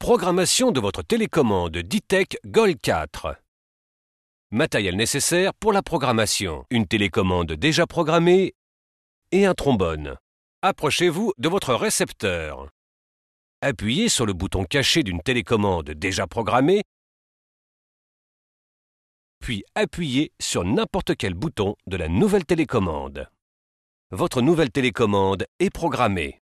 Programmation de votre télécommande Ditech GOL 4. Matériel nécessaire pour la programmation, une télécommande déjà programmée et un trombone. Approchez-vous de votre récepteur. Appuyez sur le bouton caché d'une télécommande déjà programmée, puis appuyez sur n'importe quel bouton de la nouvelle télécommande. Votre nouvelle télécommande est programmée.